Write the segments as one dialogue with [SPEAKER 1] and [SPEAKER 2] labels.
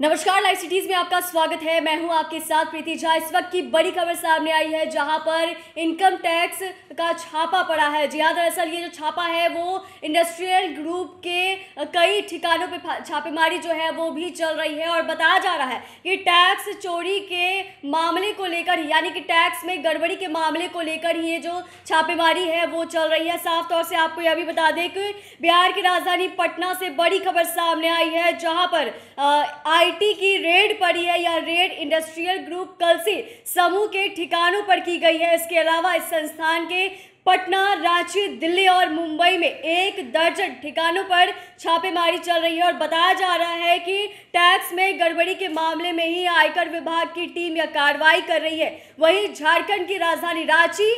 [SPEAKER 1] नमस्कार live cities में आपका स्वागत है मैं हूं आपके साथ प्रीति झा इस वक्त की बड़ी खबर सामने आई है जहां पर इनकम टैक्स का छापा पड़ा है जी हाँ दरअसल ये जो छापा है वो इंडस्ट्रियल ग्रुप के कई ठिकानों पे छापेमारी जो है वो भी चल रही है और बताया जा रहा है कि टैक्स चोरी के मामले को लेकर यानी कि टैक्स में गड़बड़ी के मामले को लेकर ये जो छापेमारी है वो चल रही है साफ तौर से आपको यह भी बता दें कि बिहार की राजधानी पटना से बड़ी खबर सामने आई है जहाँ पर आई आईटी की रेड पड़ी है या रेड इंडस्ट्रियल ग्रुप कल से समूह के ठिकानों पर की गई है इसके अलावा इस संस्थान के पटना रांची दिल्ली और मुंबई में एक दर्जन ठिकानों पर छापेमारी चल रही है और बताया जा रहा है कि टैक्स में गड़बड़ी के मामले में ही आयकर विभाग की टीम यह कार्रवाई कर रही है वहीं झारखंड की राजधानी रांची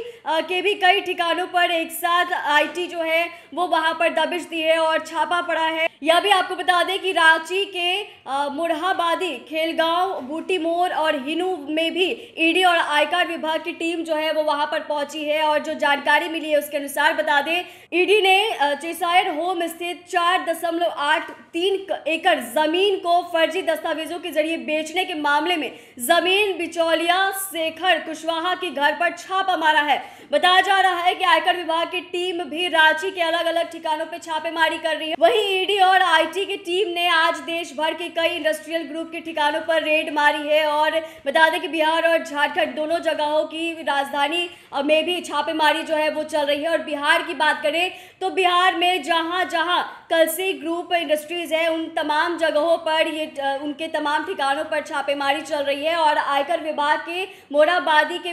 [SPEAKER 1] के भी कई ठिकानों पर एक साथ आईटी जो है वो वहां पर दबिश दी है और छापा पड़ा है यह भी आपको बता दें कि रांची के मुरहाबादी खेलगांव मोर और हिनू में भी ईडी और आयकर विभाग की टीम जो है वो वहां पर पहुंची है और जो जानकारी मिली है उसके अनुसार बता दें ईडी ने चेसायर होम स्थित चार दशमलव आठ तीन एकड़ जमीन को फर्जी दस्तावेजों के जरिए बेचने के मामले में जमीन बिचौलिया शेखर कुशवाहा के घर पर छापा मारा है बताया जा रहा है कि आयकर विभाग की टीम भी रांची के अलग अलग ठिकानों पर छापेमारी कर रही है वहीं ईडी और और आईटी की टीम ने आज देश भर के कई इंडस्ट्रियल ग्रुप के ठिकानों पर रेड मारी है और बता दें कि बिहार और झारखंड दोनों जगहों की राजधानी में भी छापेमारी जो है वो चल रही है और बिहार की बात करें तो बिहार में जहां जहाँ कलसी ग्रुप इंडस्ट्रीज़ है उन तमाम जगहों पर ये उनके तमाम ठिकानों पर छापेमारी चल रही है और आयकर विभाग के मोराबादी के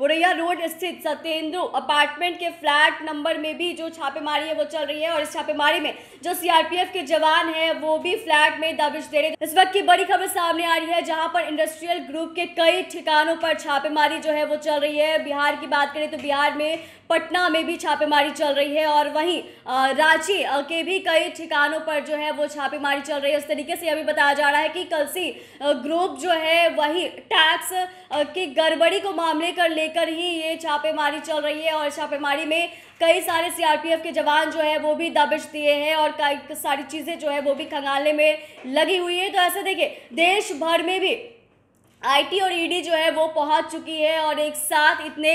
[SPEAKER 1] मुरैया रोड स्थित सत्येंद्र अपार्टमेंट के फ्लैट नंबर में भी जो छापेमारी है वो चल रही है और इस छापेमारी में जो सीआर सीआरपीएफ के जवान है वो भी फ्लैट में दबिश दे रहे इस वक्त की बड़ी खबर सामने आ रही है जहां पर इंडस्ट्रियल ग्रुप के कई ठिकानों पर छापेमारी जो है वो चल रही है बिहार की बात करें तो बिहार में पटना में भी छापेमारी चल रही है और वहीं रांची के भी कई ठिकानों पर जो है वो छापेमारी चल रही है इस तरीके से अभी बताया जा रहा है कि कल सी ग्रुप जो है वही टैक्स की गड़बड़ी को मामले कर लेकर ही ये छापेमारी चल रही है और छापेमारी में कई सारे सीआरपीएफ के जवान जो है वो भी दबिश दिए हैं और सारी चीज़ें जो है वो भी खंगालने में लगी हुई है तो ऐसे देखिए देश भर में भी आईटी और ईडी e जो है वो पहुंच चुकी है और एक साथ इतने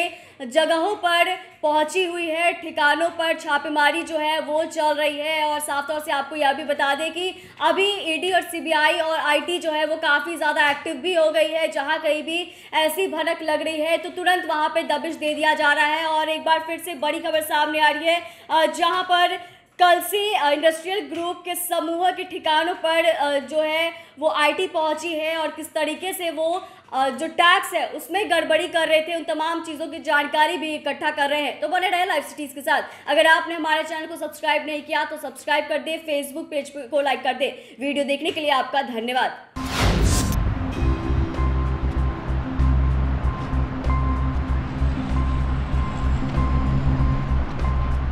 [SPEAKER 1] जगहों पर पहुंची हुई है ठिकानों पर छापेमारी जो है वो चल रही है और साफ तौर से आपको यह भी बता दें कि अभी ईडी e और सीबीआई और आईटी जो है वो काफ़ी ज़्यादा एक्टिव भी हो गई है जहां कहीं भी ऐसी भनक लग रही है तो तुरंत वहां पे दबिश दे दिया जा रहा है और एक बार फिर से बड़ी खबर सामने आ रही है जहाँ पर कल से इंडस्ट्रियल ग्रुप के समूह के ठिकानों पर जो है वो आईटी पहुंची है और किस तरीके से वो जो टैक्स है उसमें गड़बड़ी कर रहे थे उन तमाम चीज़ों की जानकारी भी इकट्ठा कर रहे हैं तो बने रहे लाइव सिटीज़ के साथ अगर आपने हमारे चैनल को सब्सक्राइब नहीं किया तो सब्सक्राइब कर दे फेसबुक पेज को लाइक कर दे वीडियो देखने के लिए आपका धन्यवाद